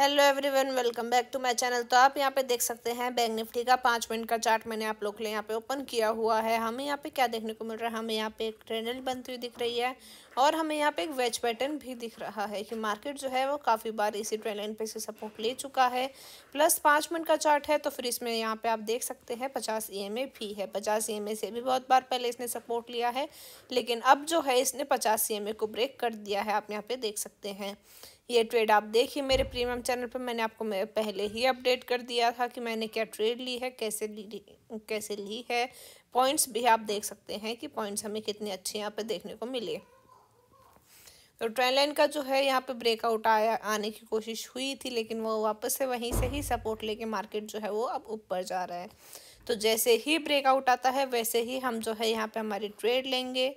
hello everyone welcome back to my channel तो आप यहाँ पे देख सकते हैं बैंक निफ्टी का पाँच मिनट का चार्ट मैंने आप लोग के लिए यहाँ पे ओपन किया हुआ है हमें यहाँ पे क्या देखने को मिल रहा है हमें यहाँ पे एक ट्रेंडल बनती हुई दिख रही है और हमें यहाँ पे एक वेज पैटर्न भी दिख रहा है कि मार्केट जो है वो काफ़ी बार इसी ट्रेंड पर पे से सपोर्ट ले चुका है प्लस पाँच मिनट का चार्ट है तो फिर इसमें यहाँ पे आप देख सकते हैं पचास ई एम भी है पचास ई से भी बहुत बार पहले इसने सपोर्ट लिया है लेकिन अब जो है इसने पचास ई को ब्रेक कर दिया है आप यहाँ पे देख सकते हैं ये ट्रेड आप देखिए मेरे प्रीमियम चैनल पर मैंने आपको मैं पहले ही अपडेट कर दिया था कि मैंने क्या ट्रेड ली है कैसे ली कैसे ली है पॉइंट्स भी आप देख सकते हैं कि पॉइंट्स हमें कितने अच्छे यहाँ पर देखने को मिले तो ट्रेन लाइन का जो है यहाँ पे ब्रेकआउट आया आने की कोशिश हुई थी लेकिन वो वापस से वहीं से ही सपोर्ट लेके मार्केट जो है वो अब ऊपर जा रहा है तो जैसे ही ब्रेकआउट आता है वैसे ही हम जो है यहाँ पे हमारी ट्रेड लेंगे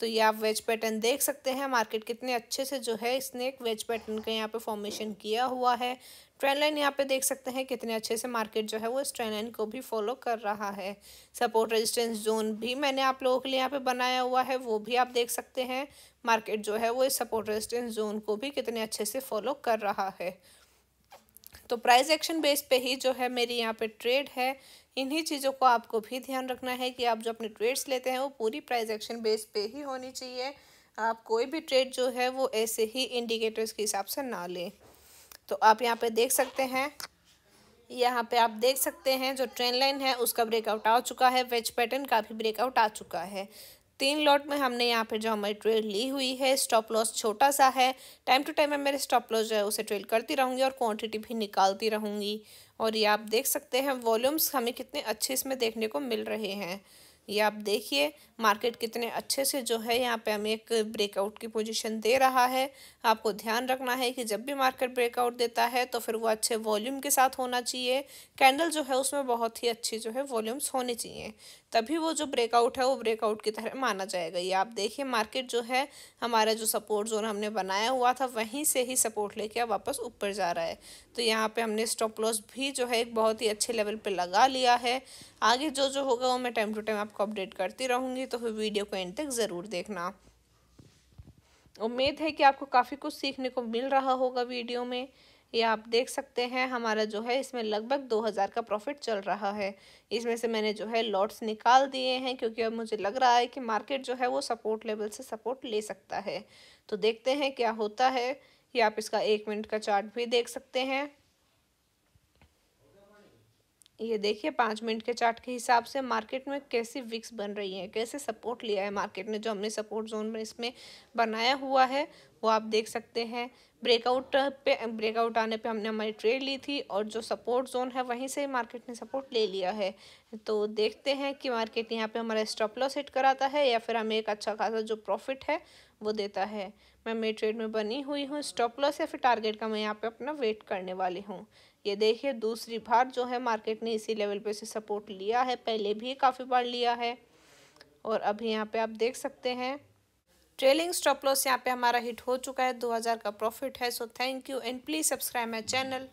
तो ये आप वेज पैटर्न देख सकते हैं मार्केट कितने अच्छे से जो है इसने एक वेज पैटर्न का यहाँ पे फॉर्मेशन किया हुआ है ट्रेंड लाइन यहाँ पे देख सकते हैं कितने अच्छे से मार्केट जो है वो इस ट्रेंड लाइन को भी फॉलो कर रहा है सपोर्ट रेजिस्टेंस जोन भी मैंने आप लोगों के लिए यहाँ पे बनाया हुआ है वो भी आप देख सकते हैं मार्केट जो है वो इस सपोर्ट रेजिस्टेंस जोन को भी कितने अच्छे से फॉलो कर रहा है तो प्राइस एक्शन बेस पे ही जो है मेरी यहाँ पे ट्रेड है इन्हीं चीज़ों को आपको भी ध्यान रखना है कि आप जो अपने ट्रेड्स लेते हैं वो पूरी प्राइस एक्शन बेस पे ही होनी चाहिए आप कोई भी ट्रेड जो है वो ऐसे ही इंडिकेटर्स के हिसाब से ना लें तो आप यहाँ पर देख सकते हैं यहाँ पे आप देख सकते हैं जो ट्रेन लाइन है उसका ब्रेकआउट आ चुका है वेज पैटर्न का भी ब्रेकआउट आ चुका है तीन लॉट में हमने यहाँ पर जो हमारी ट्रेड ली हुई है स्टॉप लॉस छोटा सा है टाइम टू टाइम मैं मेरे स्टॉप लॉस जो है उसे ट्रेड करती रहूँगी और क्वांटिटी भी निकालती रहूँगी और ये आप देख सकते हैं वॉल्यूम्स हमें कितने अच्छे इसमें देखने को मिल रहे हैं ये आप देखिए मार्केट कितने अच्छे से जो है यहाँ पे हमें एक ब्रेकआउट की पोजीशन दे रहा है आपको ध्यान रखना है कि जब भी मार्केट ब्रेकआउट देता है तो फिर वो अच्छे वॉल्यूम के साथ होना चाहिए कैंडल जो है उसमें बहुत ही अच्छी जो है वॉल्यूम्स होने चाहिए तभी वो जो ब्रेकआउट है वो ब्रेकआउट की तरह माना जाएगा ये आप देखिए मार्केट जो है हमारा जो सपोर्ट जोन हमने बनाया हुआ था वहीं से ही सपोर्ट लेके अब वापस ऊपर जा रहा है तो यहाँ पर हमने स्टॉप लॉस भी जो है एक बहुत ही अच्छे लेवल पर लगा लिया है आगे जो जो होगा वो मैं टाइम टू टाइम आपको आपको अपडेट करती रहूँगी तो फिर वीडियो को एंड तक ज़रूर देखना उम्मीद है कि आपको काफ़ी कुछ सीखने को मिल रहा होगा वीडियो में ये आप देख सकते हैं हमारा जो है इसमें लगभग दो हज़ार का प्रॉफिट चल रहा है इसमें से मैंने जो है लॉट्स निकाल दिए हैं क्योंकि अब मुझे लग रहा है कि मार्केट जो है वो सपोर्ट लेवल से सपोर्ट ले सकता है तो देखते हैं क्या होता है ये आप इसका एक मिनट का चार्ट भी देख सकते हैं ये देखिए पाँच मिनट के चार्ट के हिसाब से मार्केट में कैसी विक्स बन रही है कैसे सपोर्ट लिया है मार्केट ने जो हमने सपोर्ट जोन में इसमें बनाया हुआ है वो आप देख सकते हैं ब्रेकआउट पे ब्रेकआउट आने पे हमने हमारी ट्रेड ली थी और जो सपोर्ट जोन है वहीं से मार्केट ने सपोर्ट ले लिया है तो देखते हैं कि मार्केट यहाँ पे हमारा स्टॉप लॉस हिट कराता है या फिर हमें एक अच्छा खासा जो प्रॉफिट है वो देता है मैं मेरी ट्रेड में बनी हुई हूँ स्टॉप लॉस या फिर टारगेट का मैं यहाँ पर अपना वेट करने वाली हूँ ये देखिए दूसरी बार जो है मार्केट ने इसी लेवल पर से सपोर्ट लिया है पहले भी काफ़ी बार लिया है और अभी यहाँ पर आप देख सकते हैं ट्रेलिंग स्टॉप लॉस यहाँ पे हमारा हिट हो चुका है 2000 का प्रॉफिट है so thank you and please subscribe my channel